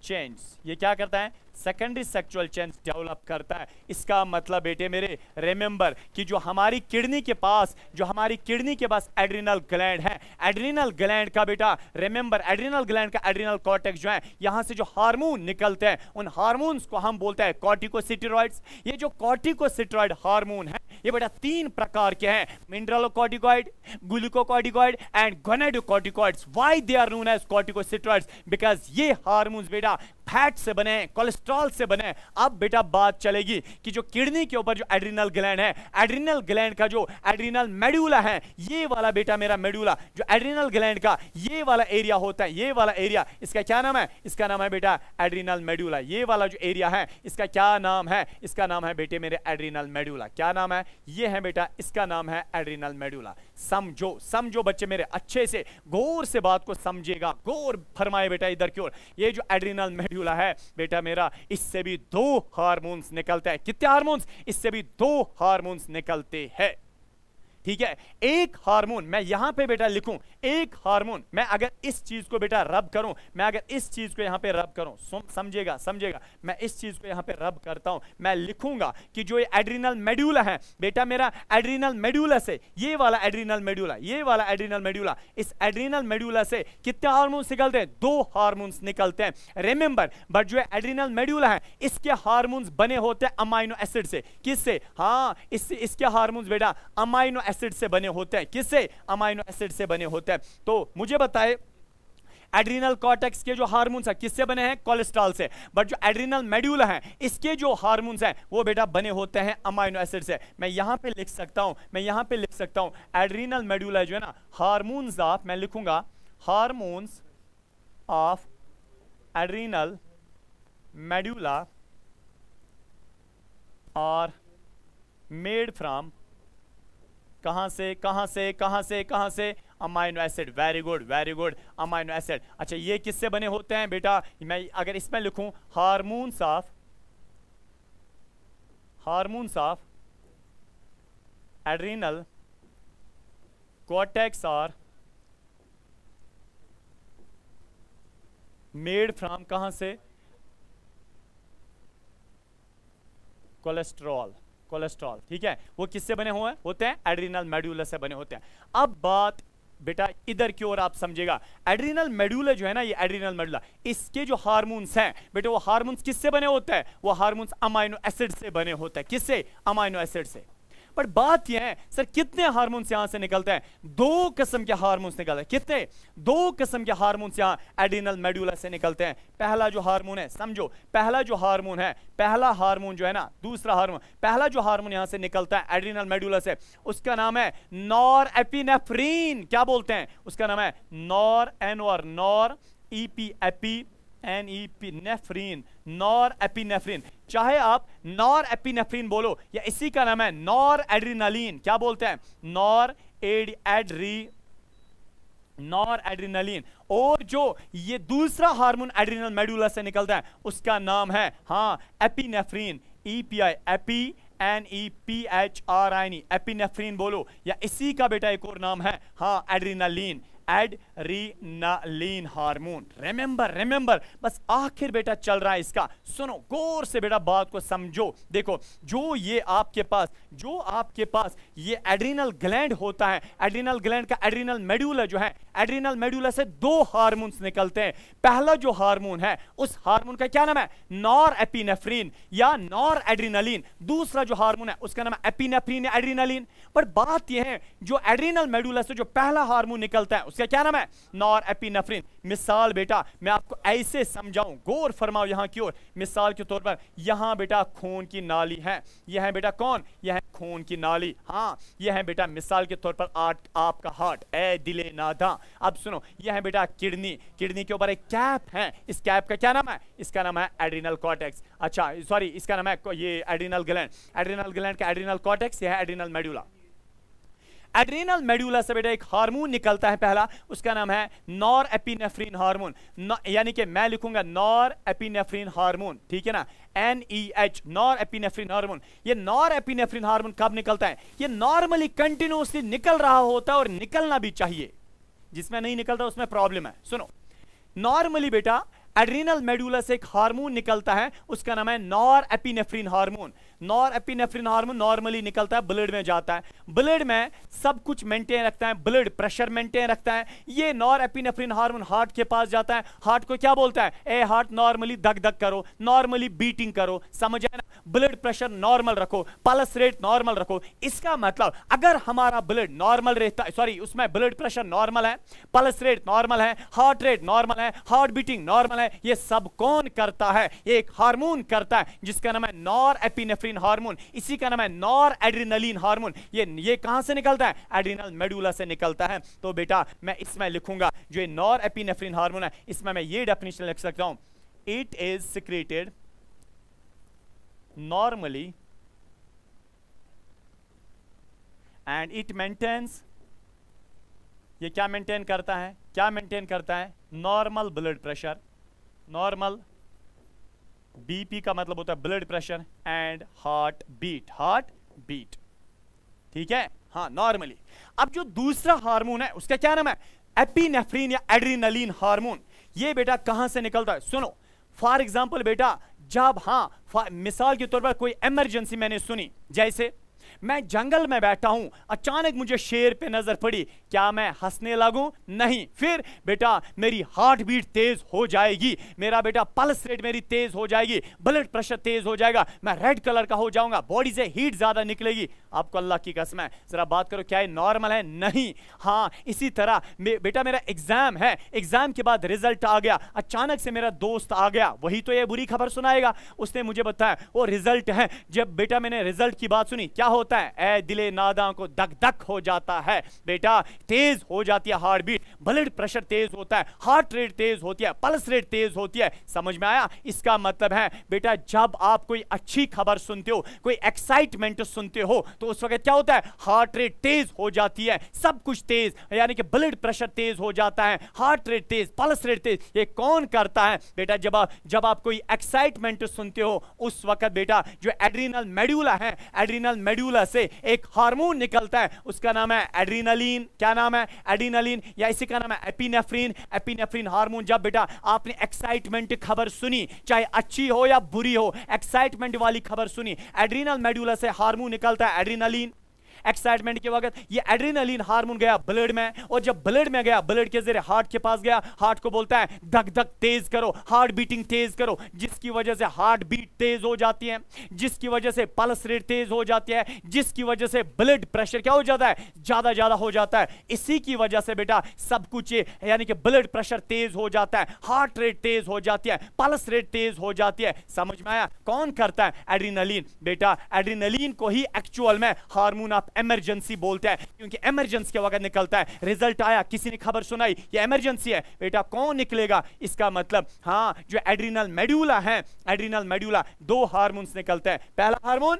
change ये क्या करता है सेकेंडरी सेक्चुअल चेंज डेवलप करता है इसका मतलब बेटे मेरे रिमेंबर कि जो हमारी किडनी के पास जो हमारी किडनी के पास एड्रिनल ग्लैंड है एड्रिनल ग्लैंड का बेटा रिमेंबर एड्रिनल ग्लैंड का एड्रिनल कॉर्टेक्स जो है यहाँ से जो हार्मोन निकलते हैं उन हार्मोन्स को हम बोलते हैं कॉर्टिकोसिटेरॉइड्स ये जो कॉर्टिकोसिटेरॉइड हार्मोन है ये बेटा तीन प्रकार के हैं mineralocorticoid glucocorticoid and gonadocorticoids why they are known as corticosteroids because ये हार्मोन्स बेटा फैट से बने कोलेस्ट्रॉल से बने अब बेटा बात चलेगी कि जो किडनी के ऊपर जो एड्रिनल ग्लैंड है एड्रिनल ग्लैंड का जो एड्रिनल मेड्यूला है ये वाला बेटा मेरा मेड्यूला जो एड्रिनल ग्लैंड का ये वाला एरिया होता है ये वाला एरिया इसका क्या नाम है इसका नाम है बेटा एड्रिनल मेड्यूला ये वाला जो एरिया है इसका क्या नाम है इसका नाम है बेटे मेरे एड्रिनल मेड्यूला क्या नाम है ये है बेटा इसका नाम है एड्रिनल मेड्यूला समझो समझो बच्चे मेरे अच्छे से गौर से बात को समझेगा गौर फरमाए बेटा इधर की ओर ये जो एड्रिनल मेड्यूला ग्लोब्यूला है बेटा मेरा इससे भी दो हारमोन्स निकलते हैं कितने हारमोन्स इससे भी दो हारमोन्स निकलते हैं ठीक है एक हार्मोन मैं यहां पे बेटा लिखूं एक हार्मोन मैं अगर इस चीज को बेटा रब करूं मैं अगर इस चीज को यहां पे रब करूं समझेगा समझेगा मैं इस चीज को यहां पे रब करता हूं मैं लिखूंगा कि जो ये एड्रीनल मेड्यूला है बेटा मेरा एड्रीनल मेड्यूला से ये वाला एड्रीनल मेड्यूला ये वाला एड्रीनल मेड्यूला इस एड्रीनल मेड्यूला से कितने हार्मोन्स निकलते हैं दो हार्मोन्स निकलते हैं रिमेंबर बट जो एड्रीनल मेड्यूला है इसके हार्मोन्स बने होते हैं अमाइनो एसिड से किससे हाँ इससे इसके हार्मोन्स बेटा अमाइनो एसिड एसिड से बने होते हैं किससे अमाइनो एसिड से बने होते हैं तो मुझे बताए एड्रीनल कॉटेक्स के जो हार्मोन्स हैं किससे बने हैं कोलेस्ट्रॉल से बट जो एड्रीनल मेड्यूला है इसके जो हार्मोन्स हैं वो बेटा बने होते हैं अमाइनो एसिड से मैं यहां पे लिख सकता हूं मैं यहां पे लिख सकता हूं एड्रीनल मेड्यूला जो है ना हार्मोन्स ऑफ मैं लिखूंगा hormones of adrenal medulla are made from कहाँ से कहाँ से कहाँ से कहाँ से amino acid very good very good amino acid अच्छा ये किससे बने होते हैं बेटा मैं अगर इसमें लिखूँ hormone of hormone of adrenal cortex are made from कहां से कोलेस्ट्रॉल कोलेस्ट्रॉल ठीक है वो किससे बने हुए होते हैं एड्रीनल मेड्यूला से बने होते हैं अब बात बेटा इधर की ओर आप समझेगा एड्रीनल मेड्यूला जो है ना ये एड्रीनल मेडुला इसके जो हार्मोन्स हैं बेटे वो हार्मोन्स किससे बने होते हैं वो हार्मोन्स अमाइनो एसिड से बने होते हैं किससे अमाइनो एसिड से पर बात यह है सर कितने हार्मोन्स यहां से निकलते हैं दो किस्म के हार्मोन्स निकलते हैं कितने दो किस्म के हार्मोन्स यहां एडिनल मेड्यूला से निकलते हैं पहला जो हार्मोन है समझो पहला जो हार्मोन है पहला हार्मोन जो है ना दूसरा हार्मोन पहला जो हार्मोन यहां से निकलता है एडिनल मेड्यूला से उसका नाम है नॉर एपिनेफ्रीन क्या बोलते हैं उसका नाम है nor N O R nor epi epi N E P nephrine nor epinephrine चाहे आप नॉर एपीनेफ्रीन बोलो या इसी का नाम है नॉर एड्रीनालिन क्या बोलते हैं nor ad adre nor adrenaline और जो ये दूसरा हार्मोन एड्रीनल मेडुला से निकलता है उसका नाम है हाँ epinephrine E P I epi N E P H R I epinephrine बोलो या इसी का बेटा एक और नाम है हाँ adrenaline adrenaline hormone remember remember बस आखिर बेटा चल रहा है इसका सुनो गौर से बेटा बात को समझो देखो जो ये आपके पास जो आपके पास ये एड्रीनल ग्लैंड होता है एड्रीनल ग्लैंड का एड्रीनल मेड्यूलर जो है एड्रीनल मेडुला से दो हार्मोन्स निकलते हैं पहला जो हार्मोन है उस हार्मोन का क्या नाम है नॉर एपिनेफ्रीन या नॉर एड्रीनलिन दूसरा जो हार्मोन है उसका नाम है एपिनेफ्रीन या एड्रीनलिन पर बात यह है जो एड्रीनल मेडुला से जो पहला हार्मोन निकलता है उसका क्या नाम है नॉर एपिनेफ्रीन मिसाल बेटा मैं आपको ऐसे समझाऊं गौर फरमाओ यहां की ओर मिसाल के तौर पर यहां बेटा खून की नाली है यह है बेटा कौन यह है खून की नाली हाँ यह है बेटा मिसाल के तौर पर आपका हार्ट ए दिले नादा अब सुनो यह है बेटा किडनी किडनी के ऊपर एक कैप है इस कैप का क्या नाम है इसका नाम है एड्रिनल कॉटेक्स अच्छा सॉरी इसका नाम है ये एड्रिनल ग्लैंड एड्रिनल ग्लैंड का एड्रिनल कॉटेक्स यह है एड्रीनल मेड्यूला एड्रिनल मेड्यूला से बेटा एक हार्मोन निकलता है पहला उसका नाम है नॉर एपिनेफ्रीन हार्मोन यानी कि मैं लिखूंगा नॉर एपिनेफ्रीन हार्मोन ठीक है ना N E e H norepinephrine hormone ये नॉर एपिनेफ्रीन हार्मोन कब निकलता है ये नॉर्मली कंटिन्यूसली निकल रहा होता है और निकलना भी चाहिए जिसमें नहीं निकलता उसमें प्रॉब्लम है सुनो नॉर्मली बेटा एड्रीनल मेड्यूलस एक हार्मोन निकलता है उसका नाम है norepinephrine hormone norepinephrine hormone normally निकलता है ब्लड में जाता है ब्लड में सब कुछ मेंटेन रखता है ब्लड प्रेशर मेंटेन रखता है ये नॉर एपिनेफ्रिन हार्मोन हार्ट के पास जाता है हार्ट को क्या बोलता है ए हार्ट नॉर्मली धक धक करो नॉर्मली बीटिंग करो समझ आए ना ब्लड प्रेशर नॉर्मल रखो पल्स रेट नॉर्मल रखो इसका मतलब अगर हमारा ब्लड नॉर्मल रहता है सॉरी उसमें ब्लड प्रेशर नॉर्मल है पल्स रेट नॉर्मल है हार्ट रेट नॉर्मल है हार्ट बीटिंग नॉर्मल है ये सब कौन करता है एक हार्मोन करता है जिसका नाम है नॉर एपिनेफ्रिन नोरेपेनेफ्रिन हार्मोन इसी का नाम है नॉर एड्रीनलिन हार्मोन ये ये कहां से निकलता है एड्रीनल मेडुला से निकलता है तो बेटा मैं इसमें लिखूंगा जो ये नॉर एपिनेफ्रीन हार्मोन है इसमें मैं ये डेफिनेशन लिख सकता हूं it is secreted normally and it maintains ये क्या मेंटेन करता है क्या मेंटेन करता है normal blood pressure normal BP का मतलब होता है blood pressure and heart beat heart beat ठीक है हाँ नॉर्मली अब जो दूसरा हार्मोन है उसका क्या नाम है एपीनेफ्रीन या एड्रीनलिन हार्मोन ये बेटा कहां से निकलता है सुनो फॉर एग्जाम्पल बेटा जब हाँ मिसाल के तौर पर कोई इमरजेंसी मैंने सुनी जैसे मैं जंगल में बैठा हूं अचानक मुझे शेर पे नजर पड़ी क्या मैं हंसने लगू नहीं फिर बेटा मेरी हार्ट बीट तेज हो जाएगी मेरा बेटा पल्स रेट मेरी तेज हो जाएगी ब्लड प्रेशर तेज हो जाएगा मैं रेड कलर का हो जाऊंगा बॉडी से हीट ज्यादा निकलेगी आपको अल्लाह की कसम है जरा बात करो क्या नॉर्मल है नहीं हाँ इसी तरह मे, बेटा मेरा एग्जाम है एग्जाम के बाद रिजल्ट आ गया अचानक से मेरा दोस्त आ गया वही तो यह बुरी खबर सुनाएगा उसने मुझे बताया वो रिजल्ट है जब बेटा मैंने रिजल्ट की बात सुनी क्या होता होता है ए दिले नादा को दक दक हो जाता है बेटा तेज हो जाती है हार्ट बीट ब्लड प्रेशर तेज होता है हार्ट रेट तेज होती है पल्स रेट तेज होती है समझ में आया इसका मतलब है बेटा जब आप कोई अच्छी खबर सुनते हो कोई एक्साइटमेंट सुनते हो तो उस वक्त क्या होता है हार्ट रेट तेज हो जाती है सब कुछ तेज यानी कि ब्लड प्रेशर तेज हो जाता है हार्ट रेट तेज पल्स रेट तेज ये कौन करता है बेटा जब आप जब आप कोई एक्साइटमेंट सुनते हो उस वक्त बेटा जो एड्रीनल मेड्यूला है एड्रीनल मेड्यूला लीवर से एक हार्मोन निकलता है उसका नाम है एड्रीनलिन क्या नाम है एड्रीनलिन या इसी का नाम है एपिनेफ्रिन एपिनेफ्रिन हार्मोन जब बेटा आपने एक्साइटमेंट खबर सुनी चाहे अच्छी हो या बुरी हो एक्साइटमेंट वाली खबर सुनी एड्रीनल मेडुला से हार्मोन निकलता है एड्रीनलिन एक्साइटमेंट के वक्त ये एड्रीनलिन हार्मोन गया ब्लड में और जब ब्लड में गया ब्लड के जरिए हार्ट के पास गया हार्ट को बोलता है धक धक तेज करो हार्ट बीटिंग तेज करो जिसकी वजह से हार्ट बीट तेज हो जाती है जिसकी वजह से पल्स रेट तेज हो जाती है जिसकी वजह से ब्लड प्रेशर क्या हो जाता है ज्यादा ज्यादा हो जाता है इसी की वजह से बेटा सब कुछ यानी कि ब्लड प्रेशर तेज हो जाता है हार्ट रेट तेज हो जाती है पल्स रेट तेज हो जाती है समझ में आया कौन करता है एड्रीनलिन बेटा एड्रीनलिन को ही एक्चुअल में हार्मोन आप एमरजेंसी बोलते हैं क्योंकि एमरजेंसी के वक्त निकलता है रिजल्ट आया किसी ने खबर सुनाई ये एमरजेंसी है बेटा कौन निकलेगा इसका मतलब हाँ जो एड्रीनल मेड्यूला है एड्रीनल मेड्यूला दो हारमोन निकलते हैं पहला हारमोन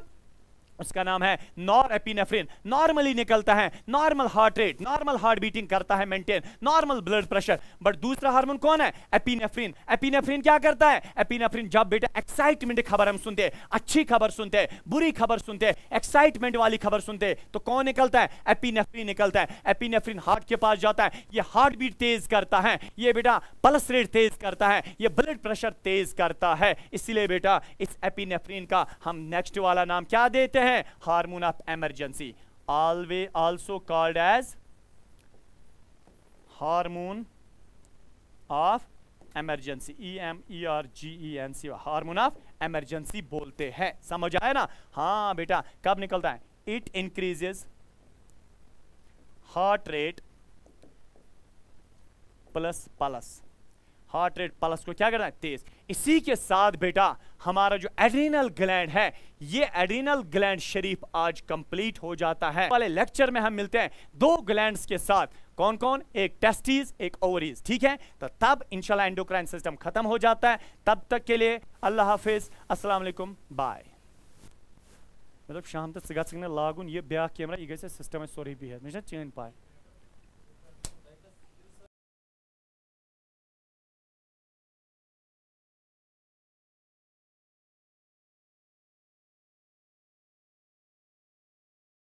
उसका नाम है नॉर एपिनेफ्रिन नॉर्मली निकलता है normal heart rate normal heart beating करता है maintain normal blood pressure but दूसरा हार्मोन कौन है एपिनेफ्रिन एपिनेफ्रिन क्या करता है एपिनेफ्रिन जब बेटा एक्साइटमेंट खबर हम सुनते अच्छी खबर सुनते हैं बुरी खबर सुनते एक्साइटमेंट वाली खबर सुनते तो कौन निकलता है एपिनेफ्रिन निकलता है एपिनेफ्रिन हार्ट के पास जाता है ये हार्ट बीट तेज करता है ये बेटा पल्स रेट तेज करता है ये ब्लड प्रेशर तेज करता है इसलिए बेटा इस एपिनेफ्रिन का हम नेक्स्ट वाला नाम क्या देते हैं हैं hormone of emergency ऑलवे also called as hormone of emergency E M E R G E N C hormone of emergency बोलते हैं समझ आया ना हाँ बेटा कब निकलता है it increases heart rate plus plus heart rate pulse को क्या करना है तेज इसी के साथ बेटा हमारा जो एड्रीनल ग्लैंड है ये एड्रीनल ग्लैंड शरीफ आज कंप्लीट हो जाता है वाले लेक्चर में हम मिलते हैं दो ग्लैंड्स के साथ कौन कौन एक टेस्टीज एक ओवरीज ठीक है तो तब इंशाल्लाह एंडोक्राइन सिस्टम खत्म हो जाता है तब तक के लिए अल्लाह हाफिज अस्सलाम वालेकुम बाय मतलब शाम तक सिगा सिग्नल लागून ये ब्याह कैमरा मतलब ये गई सिस्टम है सॉरी भी है चेन पाए